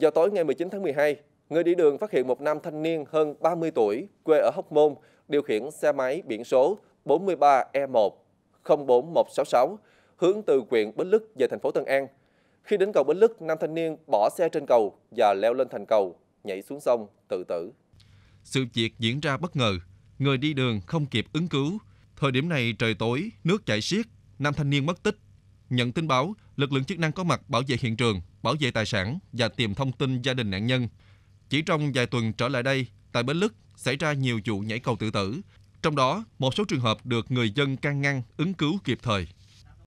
Vào tối ngày 19 tháng 12, người đi đường phát hiện một nam thanh niên hơn 30 tuổi quê ở Hóc Môn điều khiển xe máy biển số 43E1 04166 hướng từ huyện Bến Lức về thành phố Tân An. Khi đến cầu Bến Lức, nam thanh niên bỏ xe trên cầu và leo lên thành cầu, nhảy xuống sông tự tử. Sự việc diễn ra bất ngờ, người đi đường không kịp ứng cứu. Thời điểm này trời tối, nước chảy xiết, nam thanh niên mất tích Nhận tin báo, lực lượng chức năng có mặt bảo vệ hiện trường, bảo vệ tài sản và tìm thông tin gia đình nạn nhân. Chỉ trong vài tuần trở lại đây, tại Bến Lức xảy ra nhiều vụ nhảy cầu tự tử, trong đó một số trường hợp được người dân can ngăn ứng cứu kịp thời.